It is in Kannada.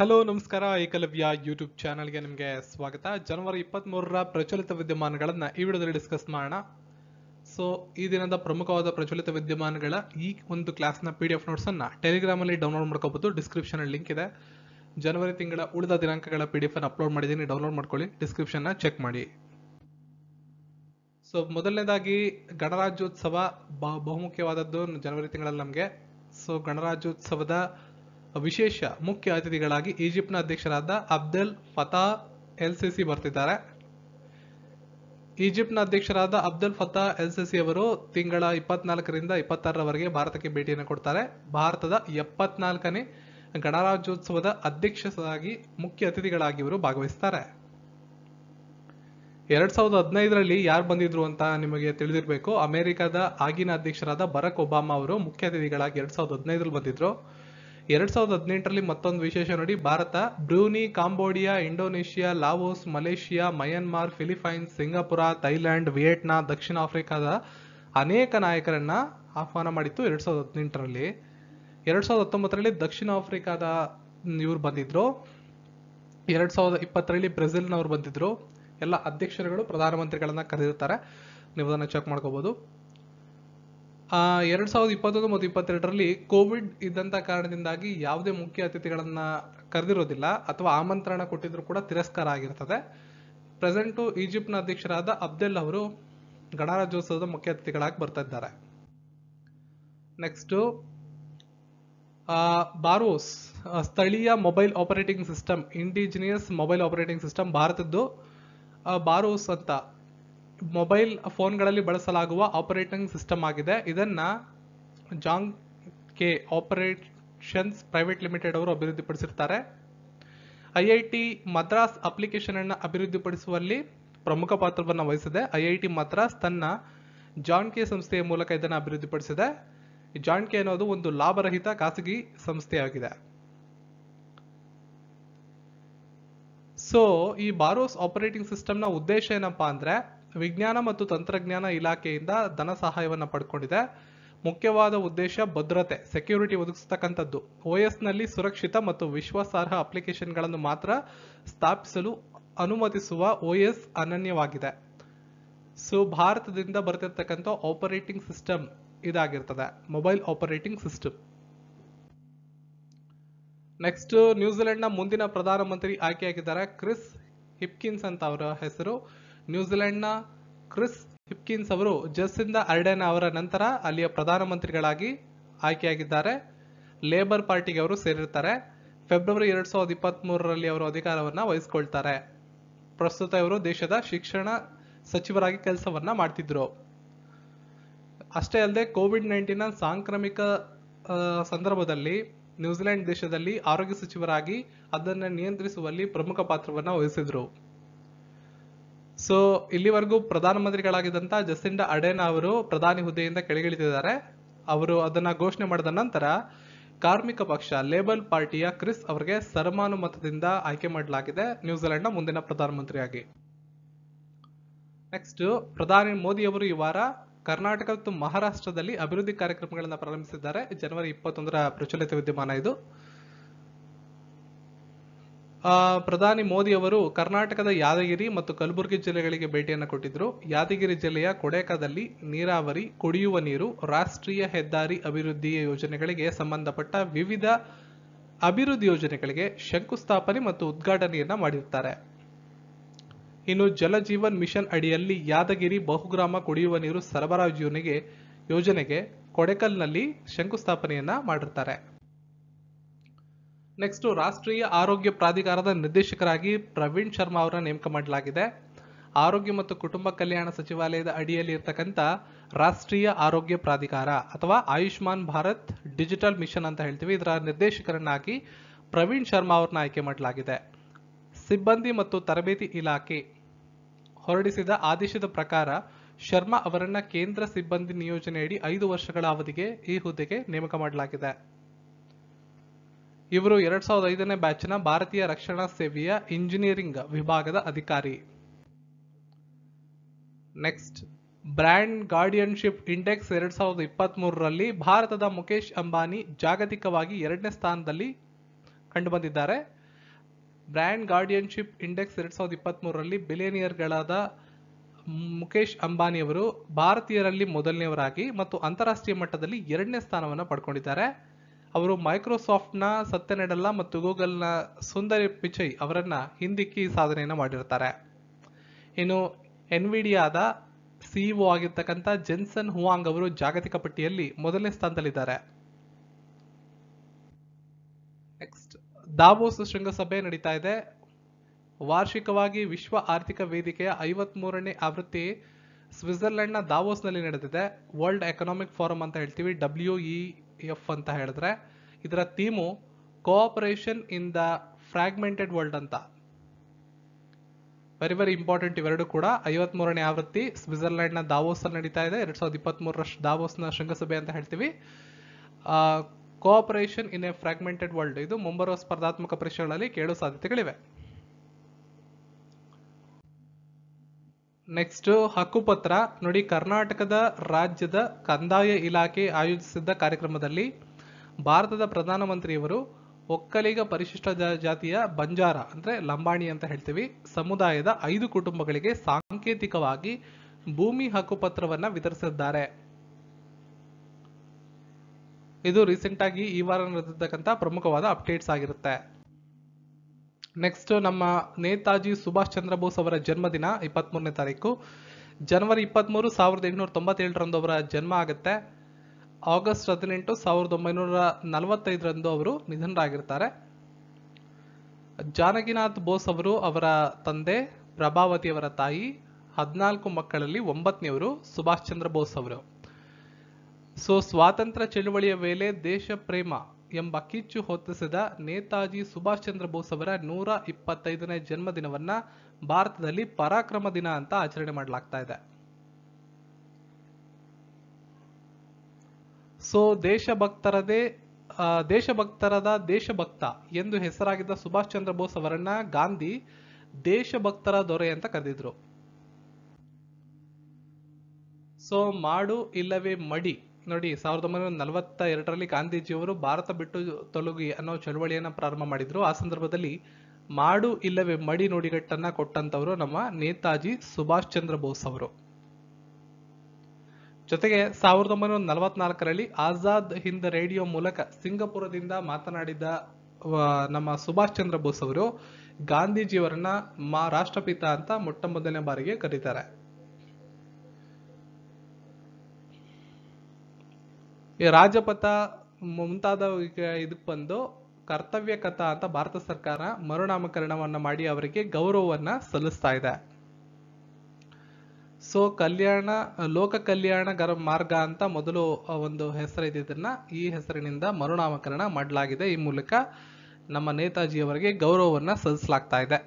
ಹಲೋ ನಮಸ್ಕಾರ ಏಕಲವ್ಯ ಯೂಟ್ಯೂಬ್ ಚಾನಲ್ಗೆ ನಿಮಗೆ ಸ್ವಾಗತ ಜನವರಿ ಇಪ್ಪತ್ತ್ ಮೂರರ ಪ್ರಚಲಿತ ವಿದ್ಯಮಾನಗಳನ್ನು ಈ ವಿಡಿಯೋದಲ್ಲಿ ಡಿಸ್ಕಸ್ ಮಾಡೋಣ ಸೊ ಈ ದಿನದ ಪ್ರಮುಖವಾದ ಪ್ರಚಲಿತ ವಿದ್ಯಮಾನಗಳ ಈ ಒಂದು ಕ್ಲಾಸ್ನ ಪಿ ಡಿ ಎಫ್ ನೋಟ್ಸನ್ನು ಟೆಲಿಗ್ರಾಮಲ್ಲಿ ಡೌನ್ಲೋಡ್ ಮಾಡ್ಕೋಬಹುದು ಡಿಸ್ಕ್ರಿಪ್ಷನ್ ಲಿಂಕ್ ಇದೆ ಜನವರಿ ತಿಂಗಳ ಉಳಿದ ದಿನಾಂಕಗಳ ಪಿ ಡಿ ಎಫ್ ಅನ್ನು ಅಪ್ಲೋಡ್ ಮಾಡಿದ್ದೀನಿ ಡೌನ್ಲೋಡ್ ಮಾಡ್ಕೊಳ್ಳಿ ಡಿಸ್ಕ್ರಿಪ್ಷನ್ನ ಚೆಕ್ ಮಾಡಿ ಸೊ ಮೊದಲನೇದಾಗಿ ಗಣರಾಜ್ಯೋತ್ಸವ ಬಹುಮುಖ್ಯವಾದದ್ದು ಜನವರಿ ತಿಂಗಳಲ್ಲಿ ನಮಗೆ ಸೊ ಗಣರಾಜ್ಯೋತ್ಸವದ ವಿಶೇಷ ಮುಖ್ಯ ಅತಿಥಿಗಳಾಗಿ ಈಜಿಪ್ಟ್ನ ಅಧ್ಯಕ್ಷರಾದ ಅಬ್ದುಲ್ ಫತಾ ಎಲ್ ಸಿಸಿ ಬರ್ತಿದ್ದಾರೆ ಈಜಿಪ್ಟ್ನ ಅಧ್ಯಕ್ಷರಾದ ಅಬ್ದುಲ್ ಫತಾ ಎಲ್ಸಿಸಿ ಅವರು ತಿಂಗಳ ಇಪ್ಪತ್ನಾಲ್ಕರಿಂದ ಇಪ್ಪತ್ತಾರರವರೆಗೆ ಭಾರತಕ್ಕೆ ಭೇಟಿಯನ್ನು ಕೊಡ್ತಾರೆ ಭಾರತದ ಎಪ್ಪತ್ನಾಲ್ಕನೇ ಗಣರಾಜ್ಯೋತ್ಸವದ ಅಧ್ಯಕ್ಷರಾಗಿ ಮುಖ್ಯ ಅತಿಥಿಗಳಾಗಿ ಇವರು ಭಾಗವಹಿಸ್ತಾರೆ ಎರಡ್ ಸಾವಿರದ ಹದಿನೈದರಲ್ಲಿ ಯಾರು ಬಂದಿದ್ರು ಅಂತ ನಿಮಗೆ ತಿಳಿದಿರಬೇಕು ಅಮೆರಿಕದ ಆಗಿನ ಅಧ್ಯಕ್ಷರಾದ ಬರಕ್ ಒಬಾಮಾ ಅವರು ಮುಖ್ಯ ಅತಿಥಿಗಳಾಗಿ ಎರಡ್ ಸಾವಿರದ ಹದಿನೈದರಲ್ಲಿ ಬಂದಿದ್ರು ಎರಡ್ ಸಾವಿರದ ಹದಿನೆಂಟರಲ್ಲಿ ಮತ್ತೊಂದು ವಿಶೇಷ ನೋಡಿ Bharat Brunei Cambodia Indonesia Laos Malaysia Myanmar Philippines Singapore Thailand Vietnam ದಕ್ಷಿಣ ಆಫ್ರಿಕಾದ ಅನೇಕ ನಾಯಕರನ್ನ ಆಹ್ವಾನ ಮಾಡಿತ್ತು ಎರಡ್ ಸಾವಿರದ ಹದಿನೆಂಟರಲ್ಲಿ ಎರಡ್ ಸಾವಿರದ ಹತ್ತೊಂಬತ್ತರಲ್ಲಿ ದಕ್ಷಿಣ ಆಫ್ರಿಕಾದ ಇವ್ರು ಬಂದಿದ್ರು ಎರಡ್ ಸಾವಿರದ ಇಪ್ಪತ್ತರಲ್ಲಿ ಬ್ರೆಜಿಲ್ನವರು ಬಂದಿದ್ರು ಎಲ್ಲ ಅಧ್ಯಕ್ಷರುಗಳು ಪ್ರಧಾನಮಂತ್ರಿಗಳನ್ನ ಕರೆದಿರ್ತಾರೆ ನೀವು ಅದನ್ನ ಚೆಕ್ ಮಾಡ್ಕೋಬಹುದು ಎರಡ್ ಸಾವಿರದ ಇಪ್ಪತ್ತೊಂದು ಮತ್ತು ಇಪ್ಪತ್ತೆರಡರಲ್ಲಿ ಕೋವಿಡ್ ಇದ್ದಂಥ ಕಾರಣದಿಂದಾಗಿ ಯಾವುದೇ ಮುಖ್ಯ ಅತಿಥಿಗಳನ್ನು ಕರೆದಿರೋದಿಲ್ಲ ಅಥವಾ ಆಮಂತ್ರಣ ಕೊಟ್ಟಿದ್ರು ಕೂಡ ತಿರಸ್ಕಾರ ಆಗಿರ್ತದೆ ಪ್ರೆಸೆಂಟು ಈಜಿಪ್ಟ್ನ ಅಧ್ಯಕ್ಷರಾದ ಅಬ್ದೆಲ್ ಅವರು ಗಣರಾಜ್ಯೋತ್ಸವದ ಮುಖ್ಯ ಅತಿಥಿಗಳಾಗಿ ಬರ್ತಾ ಇದ್ದಾರೆ ನೆಕ್ಸ್ಟು ಬಾರೋಸ್ ಸ್ಥಳೀಯ mobile operating system indigenous mobile operating system ಭಾರತದ್ದು ಬಾರೋಸ್ ಅಂತ ಮೊಬೈಲ್ ಫೋನ್ಗಳಲ್ಲಿ ಬಳಸಲಾಗುವ ಆಪರೇಟಿಂಗ್ ಸಿಸ್ಟಮ್ ಆಗಿದೆ ಇದನ್ನ JandK operations private limited ಅವರು ಅಭಿವೃದ್ಧಿಪಡಿಸಿರ್ತಾರೆ I I T Madras application ಅನ್ನು ಅಭಿವೃದ್ಧಿಪಡಿಸುವಲ್ಲಿ ಪ್ರಮುಖ ಪಾತ್ರವನ್ನು ವಹಿಸಿದೆ ಐ ಐ ಟಿ ಮದ್ರಾಸ್ ತನ್ನ ಜಾನ್ ಕೆ ಸಂಸ್ಥೆಯ ಮೂಲಕ ಇದನ್ನು ಅಭಿವೃದ್ಧಿಪಡಿಸಿದೆ ಜಾನ್ ಕೆ ಅನ್ನೋದು ಒಂದು ಲಾಭರಹಿತ ಖಾಸಗಿ ಸಂಸ್ಥೆಯಾಗಿದೆ ಸೊ ಈ ಬಾರೋಸ್ ಆಪರೇಟಿಂಗ್ ಸಿಸ್ಟಮ್ನ ಉದ್ದೇಶ ಏನಪ್ಪಾ ಅಂದ್ರೆ ವಿಜ್ಞಾನ ಮತ್ತು ತಂತ್ರಜ್ಞಾನ ಇಲಾಖೆಯಿಂದ ಧನ ಸಹಾಯವನ್ನು ಪಡ್ಕೊಂಡಿದೆ ಮುಖ್ಯವಾದ ಉದ್ದೇಶ ಭದ್ರತೆ ಸೆಕ್ಯೂರಿಟಿ ಒದಗಿಸ್ತಕ್ಕಂಥದ್ದು ಒ ಎಸ್ನಲ್ಲಿ ಸುರಕ್ಷಿತ ಮತ್ತು ವಿಶ್ವಾಸಾರ್ಹ ಅಪ್ಲಿಕೇಶನ್ಗಳನ್ನು ಮಾತ್ರ ಸ್ಥಾಪಿಸಲು ಅನುಮತಿಸುವ ಒ ಎಸ್ ಅನನ್ಯವಾಗಿದೆ ಸೊ ಭಾರತದಿಂದ ಬರ್ತಿರ್ತಕ್ಕಂಥ ಆಪರೇಟಿಂಗ್ ಸಿಸ್ಟಮ್ ಇದಾಗಿರ್ತದೆ ಮೊಬೈಲ್ ಆಪರೇಟಿಂಗ್ ಸಿಸ್ಟಮ್ ನೆಕ್ಸ್ಟ್ ನ್ಯೂಜಿಲೆಂಡ್ನ ಮುಂದಿನ ಪ್ರಧಾನಮಂತ್ರಿ ಆಯ್ಕೆಯಾಗಿದ್ದಾರೆ ಕ್ರಿಸ್ ಹಿಪ್ಕಿನ್ಸ್ ಅಂತ ಅವರ ಹೆಸರು ನ್ಯೂಜಿಲೆಂಡ್ನ ಕ್ರಿಸ್ ಹಿಪ್ಕಿನ್ಸ್ ಅವರು ಜಸ್ಸಿಂದ ಅರ್ಡೆನ್ ಅವರ ನಂತರ ಅಲ್ಲಿಯ ಪ್ರಧಾನಮಂತ್ರಿಗಳಾಗಿ ಆಯ್ಕೆಯಾಗಿದ್ದಾರೆ ಲೇಬರ್ ಪಾರ್ಟಿಗೆ ಅವರು ಸೇರಿರ್ತಾರೆ ಫೆಬ್ರವರಿ ಎರಡ್ ಸಾವಿರದ ಇಪ್ಪತ್ತ್ ಮೂರರಲ್ಲಿ ಅವರು ಅಧಿಕಾರವನ್ನ ವಹಿಸಿಕೊಳ್ತಾರೆ ಪ್ರಸ್ತುತ ಇವರು ದೇಶದ ಶಿಕ್ಷಣ ಸಚಿವರಾಗಿ ಕೆಲಸವನ್ನ ಮಾಡ್ತಿದ್ರು ಅಷ್ಟೇ ಅಲ್ಲದೆ ಕೋವಿಡ್ ನೈನ್ಟೀನ್ ಸಾಂಕ್ರಾಮಿಕ ಸಂದರ್ಭದಲ್ಲಿ ನ್ಯೂಜಿಲೆಂಡ್ ದೇಶದಲ್ಲಿ ಆರೋಗ್ಯ ಸಚಿವರಾಗಿ ಅದನ್ನು ನಿಯಂತ್ರಿಸುವಲ್ಲಿ ಪ್ರಮುಖ ಪಾತ್ರವನ್ನು ವಹಿಸಿದ್ರು ಸೊ ಇಲ್ಲಿವರೆಗೂ ಪ್ರಧಾನಮಂತ್ರಿಗಳಾಗಿದ್ದಂಥ ಜಸಿಂಡ ಅಡೇನ್ ಅವರು ಪ್ರಧಾನಿ ಹುದ್ದೆಯಿಂದ ಕೆಳಗಿಳಿದಿದ್ದಾರೆ ಅವರು ಅದನ್ನು ಘೋಷಣೆ ಮಾಡಿದ ನಂತರ ಕಾರ್ಮಿಕ ಪಕ್ಷ ಲೇಬಲ್ ಪಾರ್ಟಿಯ ಕ್ರಿಸ್ ಅವರಿಗೆ ಸರ್ಮಾನುಮತದಿಂದ ಆಯ್ಕೆ ಮಾಡಲಾಗಿದೆ ನ್ಯೂಜಿಲೆಂಡ್ನ ಮುಂದಿನ ಪ್ರಧಾನಮಂತ್ರಿಯಾಗಿ ನೆಕ್ಸ್ಟ್ ಪ್ರಧಾನಿ ಮೋದಿ ಅವರು ಈ ವಾರ ಕರ್ನಾಟಕ ಮತ್ತು ಮಹಾರಾಷ್ಟ್ರದಲ್ಲಿ ಅಭಿವೃದ್ಧಿ ಕಾರ್ಯಕ್ರಮಗಳನ್ನು ಪ್ರಾರಂಭಿಸಿದ್ದಾರೆ ಜನವರಿ ಇಪ್ಪತ್ತೊಂದರ ಪ್ರಚಲಿತ ವಿದ್ಯಮಾನ ಇದು ಪ್ರಧಾನಿ ಮೋದಿ ಅವರು ಕರ್ನಾಟಕದ ಯಾದಗಿರಿ ಮತ್ತು ಕಲಬುರಗಿ ಜಿಲ್ಲೆಗಳಿಗೆ ಭೇಟಿಯನ್ನು ಕೊಟ್ಟಿದ್ದರು ಯಾದಗಿರಿ ಜಿಲ್ಲೆಯ ಕೊಡೇಕಾದಲ್ಲಿ ನೀರಾವರಿ ಕುಡಿಯುವ ನೀರು ರಾಷ್ಟ್ರೀಯ ಹೆದ್ದಾರಿ ಅಭಿವೃದ್ಧಿ ಯೋಜನೆಗಳಿಗೆ ಸಂಬಂಧಪಟ್ಟ ವಿವಿಧ ಅಭಿವೃದ್ಧಿ ಯೋಜನೆಗಳಿಗೆ ಶಂಕುಸ್ಥಾಪನೆ ಮತ್ತು ಉದ್ಘಾಟನೆಯನ್ನ ಮಾಡಿರುತ್ತಾರೆ ಇನ್ನು ಜಲಜೀವನ್ ಮಿಷನ್ ಅಡಿಯಲ್ಲಿ ಯಾದಗಿರಿ ಬಹುಗ್ರಾಮ ಕುಡಿಯುವ ನೀರು ಜೀವನಿಗೆ ಯೋಜನೆಗೆ ಕೊಡೆಕಲ್ನಲ್ಲಿ ಶಂಕುಸ್ಥಾಪನೆಯನ್ನ ಮಾಡಿರ್ತಾರೆ ನೆಕ್ಸ್ಟ್ ರಾಷ್ಟ್ರೀಯ ಆರೋಗ್ಯ ಪ್ರಾಧಿಕಾರದ ನಿರ್ದೇಶಕರಾಗಿ ಪ್ರವೀಣ್ ಶರ್ಮಾ ಅವರ ನೇಮಕ ಮಾಡಲಾಗಿದೆ ಆರೋಗ್ಯ ಮತ್ತು ಕುಟುಂಬ ಕಲ್ಯಾಣ ಸಚಿವಾಲಯದ ಅಡಿಯಲ್ಲಿ ಇರತಕ್ಕಂಥ ರಾಷ್ಟ್ರೀಯ ಆರೋಗ್ಯ ಪ್ರಾಧಿಕಾರ ಅಥವಾ ಆಯುಷ್ಮಾನ್ ಭಾರತ್ ಡಿಜಿಟಲ್ ಮಿಷನ್ ಅಂತ ಹೇಳ್ತೀವಿ ಇದರ ನಿರ್ದೇಶಕರನ್ನಾಗಿ ಪ್ರವೀಣ್ ಶರ್ಮಾ ಅವ್ರನ್ನ ಆಯ್ಕೆ ಮಾಡಲಾಗಿದೆ ಸಿಬ್ಬಂದಿ ಮತ್ತು ತರಬೇತಿ ಇಲಾಖೆ ಹೊರಡಿಸಿದ ಆದೇಶದ ಪ್ರಕಾರ ಶರ್ಮಾ ಅವರನ್ನ ಕೇಂದ್ರ ಸಿಬ್ಬಂದಿ ನಿಯೋಜನೆಯಡಿ ಐದು ವರ್ಷಗಳ ಅವಧಿಗೆ ಈ ಹುದ್ದೆಗೆ ನೇಮಕ ಮಾಡಲಾಗಿದೆ ಇವರು ಎರಡ್ ಸಾವಿರದ ಐದನೇ ಬ್ಯಾಚ್ನ ಭಾರತೀಯ ರಕ್ಷಣಾ ಸೇವೆಯ ಇಂಜಿನಿಯರಿಂಗ್ ವಿಭಾಗದ ಅಧಿಕಾರಿ ನೆಕ್ಸ್ಟ್ ಬ್ರ್ಯಾಂಡ್ ಗಾರ್ಡಿಯನ್ಶಿಪ್ ಇಂಡೆಕ್ಸ್ ಎರಡ್ ಸಾವಿರದ ಇಪ್ಪತ್ತ್ ಮೂರರಲ್ಲಿ ಭಾರತದ ಮುಖೇಶ್ ಅಂಬಾನಿ ಜಾಗತಿಕವಾಗಿ ಎರಡನೇ ಸ್ಥಾನದಲ್ಲಿ ಕಂಡುಬಂದಿದ್ದಾರೆ ಬ್ರ್ಯಾಂಡ್ ಗಾರ್ಡಿಯನ್ಶಿಪ್ ಇಂಡೆಕ್ಸ್ ಎರಡ್ ಸಾವಿರದ ಇಪ್ಪತ್ತ್ಮೂರರಲ್ಲಿ ಬಿಲಿಯನಿಯರ್ಗಳಾದ ಮುಖೇಶ್ ಅವರು ಭಾರತೀಯರಲ್ಲಿ ಮೊದಲನೆಯವರಾಗಿ ಮತ್ತು ಅಂತಾರಾಷ್ಟ್ರೀಯ ಮಟ್ಟದಲ್ಲಿ ಎರಡನೇ ಸ್ಥಾನವನ್ನು ಪಡ್ಕೊಂಡಿದ್ದಾರೆ ಅವರು ಮೈಕ್ರೋಸಾಫ್ಟ್ನ ಸತ್ಯನೆಡಲ್ಲ ಮತ್ತು ಗೂಗಲ್ನ ಸುಂದರಿ ಪಿಚೈ ಅವರನ್ನು ಹಿಂದಿಕ್ಕಿ ಸಾಧನೆಯನ್ನು ಮಾಡಿರ್ತಾರೆ ಇನ್ನು ಎನ್ವಿಡಿಯಾದ ಸಿಇಒ ಆಗಿರ್ತಕ್ಕಂಥ ಜೆನ್ಸನ್ ಹುವಾಂಗ್ ಅವರು ಜಾಗತಿಕ ಪಟ್ಟಿಯಲ್ಲಿ ಮೊದಲನೇ ಸ್ಥಾನದಲ್ಲಿದ್ದಾರೆ ನೆಕ್ಸ್ಟ್ ದಾವೋಸ್ ಶೃಂಗಸಭೆ ನಡೀತಾ ಇದೆ ವಾರ್ಷಿಕವಾಗಿ ವಿಶ್ವ ಆರ್ಥಿಕ ವೇದಿಕೆಯ ಐವತ್ ಮೂರನೇ ಆವೃತ್ತಿ ಸ್ವಿಟ್ಜರ್ಲೆಂಡ್ನ ದಾವೋಸ್ನಲ್ಲಿ ನಡೆದಿದೆ ವರ್ಲ್ಡ್ ಎಕನಾಮಿಕ್ ಫೋರಂ ಅಂತ ಹೇಳ್ತೀವಿ ಡಬ್ಲ್ಯೂ ಇ ಎಫ್ ಅಂತ ಹೇಳಿದ್ರೆ ಇದರ theme cooperation in the fragmented world ಅಂತ ವೆರಿ ವೆರಿ ಇಂಪಾರ್ಟೆಂಟ್ ಇವೆರಡು ಕೂಡ ಐವತ್ ಮೂರನೇ ಆವೃತ್ತಿ ಸ್ವಿಟ್ಜರ್ಲೆಂಡ್ನ ದಾವೋಸ್ ಅಲ್ಲಿ ನಡೀತಾ ಇದೆ ಎರಡ್ ಸಾವಿರದ ಇಪ್ಪತ್ತ್ ಮೂರರಷ್ಟು ದಾವೋಸ್ನ ಶೃಂಗಸಭೆ ಅಂತ ಹೇಳ್ತೀವಿ cooperation in a fragmented world ಇದು ಮುಂಬರುವ ಸ್ಪರ್ಧಾತ್ಮಕ ಪರೀಕ್ಷೆಗಳಲ್ಲಿ ಕೇಳುವ ಸಾಧ್ಯತೆಗಳಿವೆ ನೆಕ್ಸ್ಟ್ ಹಕ್ಕುಪತ್ರ ನೋಡಿ ಕರ್ನಾಟಕದ ರಾಜ್ಯದ ಕಂದಾಯ ಇಲಾಖೆ ಆಯೋಜಿಸಿದ್ದ ಕಾರ್ಯಕ್ರಮದಲ್ಲಿ ಭಾರತದ ಪ್ರಧಾನಮಂತ್ರಿಯವರು ಒಕ್ಕಲಿಗ ಪರಿಶಿಷ್ಟ ಜಾತಿಯ ಬಂಜಾರ ಅಂದ್ರೆ ಲಂಬಾಣಿ ಅಂತ ಹೇಳ್ತೀವಿ ಸಮುದಾಯದ ಐದು ಕುಟುಂಬಗಳಿಗೆ ಸಾಂಕೇತಿಕವಾಗಿ ಭೂಮಿ ಹಕ್ಕುಪತ್ರವನ್ನು ವಿತರಿಸಿದ್ದಾರೆ ಇದು ರೀಸೆಂಟ್ ಆಗಿ ಈ ವಾರ ನಡೆದಿರ್ತಕ್ಕಂಥ ಪ್ರಮುಖವಾದ ಅಪ್ಡೇಟ್ಸ್ ಆಗಿರುತ್ತೆ ನೆಕ್ಸ್ಟ್ ನಮ್ಮ ನೇತಾಜಿ ಸುಭಾಷ್ ಚಂದ್ರ ಬೋಸ್ ಅವರ ಜನ್ಮದಿನ ಮೂರನೇ ತಾರೀಕು ಜನವರಿ ಇಪ್ಪತ್ತ್ಮೂರು ಸಾವಿರದ ಎಂಟುನೂರ ತೊಂಬತ್ತೇಳರಂದು ಅವರ ಜನ್ಮ ಆಗುತ್ತೆ ಆಗಸ್ಟ್ ಹದಿನೆಂಟು ಸಾವಿರದ ಒಂಬೈನೂರ ನಲವತ್ತೈದರಂದು ಅವರು ನಿಧನರಾಗಿರ್ತಾರೆ ಜಾನಕಿನಾಥ್ ಬೋಸ್ ಅವರು ಅವರ ತಂದೆ ಪ್ರಭಾವತಿ ಅವರ ತಾಯಿ ಹದಿನಾಲ್ಕು ಮಕ್ಕಳಲ್ಲಿ ಒಂಬತ್ತನೆಯವರು ಸುಭಾಷ್ ಚಂದ್ರ ಬೋಸ್ ಅವರು ಸೊ ಸ್ವಾತಂತ್ರ್ಯ ಚಳುವಳಿಯ ವೇಳೆ ದೇಶ ಪ್ರೇಮ ಎಂಬ ಕಿಚ್ಚು ಹೊತ್ತಿಸಿದ ನೇತಾಜಿ ಸುಭಾಷ್ ಚಂದ್ರ ಬೋಸ್ ಅವರ ನೂರ ಇಪ್ಪತ್ತೈದನೇ ಜನ್ಮದಿನವನ್ನ ಭಾರತದಲ್ಲಿ ಪರಾಕ್ರಮ ದಿನ ಅಂತ ಆಚರಣೆ ಮಾಡಲಾಗ್ತಾ ಇದೆ ಸೊ ದೇಶಭಕ್ತರದೇ ದೇಶಭಕ್ತರದ ದೇಶಭಕ್ತ ಎಂದು ಹೆಸರಾಗಿದ್ದ ಸುಭಾಷ್ ಚಂದ್ರ ಬೋಸ್ ಅವರನ್ನ ಗಾಂಧಿ ದೇಶಭಕ್ತರ ದೊರೆ ಅಂತ ಕರೆದಿದ್ರು ಸೊ ಮಾಡು ಇಲ್ಲವೇ ಮಡಿ ನೋಡಿ ಸಾವಿರದ ಒಂಬೈನೂರ ನಲವತ್ತ ಎರಡರಲ್ಲಿ ಗಾಂಧೀಜಿಯವರು ಭಾರತ ಬಿಟ್ಟು ತೊಲಗಿ ಅನ್ನೋ ಚಳುವಳಿಯನ್ನು ಪ್ರಾರಂಭ ಮಾಡಿದ್ರು ಆ ಸಂದರ್ಭದಲ್ಲಿ ಮಾಡು ಇಲ್ಲವೇ ಮಡಿ ನುಡಿಗಟ್ಟನ್ನ ಕೊಟ್ಟಂತವರು ನಮ್ಮ ನೇತಾಜಿ ಸುಭಾಷ್ ಚಂದ್ರ ಬೋಸ್ ಅವರು ಜೊತೆಗೆ ಸಾವಿರದ ಒಂಬೈನೂರ ನಲವತ್ನಾಲ್ಕರಲ್ಲಿ ಆಜಾದ್ ಹಿಂದ್ ರೇಡಿಯೋ ಮೂಲಕ ಸಿಂಗಪುರದಿಂದ ಮಾತನಾಡಿದ ನಮ್ಮ ಸುಭಾಷ್ ಚಂದ್ರ ಬೋಸ್ ಅವರು ಗಾಂಧೀಜಿಯವರನ್ನ ಮಾ ರಾಷ್ಟ್ರಪಿತ ಅಂತ ಮೊಟ್ಟ ಮೊದಲನೇ ಬಾರಿಗೆ ಕರೀತಾರೆ ಈ ರಾಜಪಥ ಮುಂತಾದ ಇದಕ್ಕೆ ಬಂದು ಕರ್ತವ್ಯ ಕಥಾ ಅಂತ ಭಾರತ ಸರ್ಕಾರ ಮರುನಾಮಕರಣವನ್ನ ಮಾಡಿ ಅವರಿಗೆ ಗೌರವವನ್ನ ಸಲ್ಲಿಸ್ತಾ ಇದೆ ಸೊ ಕಲ್ಯಾಣ ಲೋಕ ಕಲ್ಯಾಣ ಗರ ಮಾರ್ಗ ಅಂತ ಮೊದಲು ಒಂದು ಹೆಸರಿದ್ದನ್ನ ಈ ಹೆಸರಿನಿಂದ ಮರುನಾಮಕರಣ ಮಾಡಲಾಗಿದೆ ಈ ಮೂಲಕ ನಮ್ಮ ನೇತಾಜಿಯವರಿಗೆ ಗೌರವವನ್ನ ಸಲ್ಲಿಸಲಾಗ್ತಾ ಇದೆ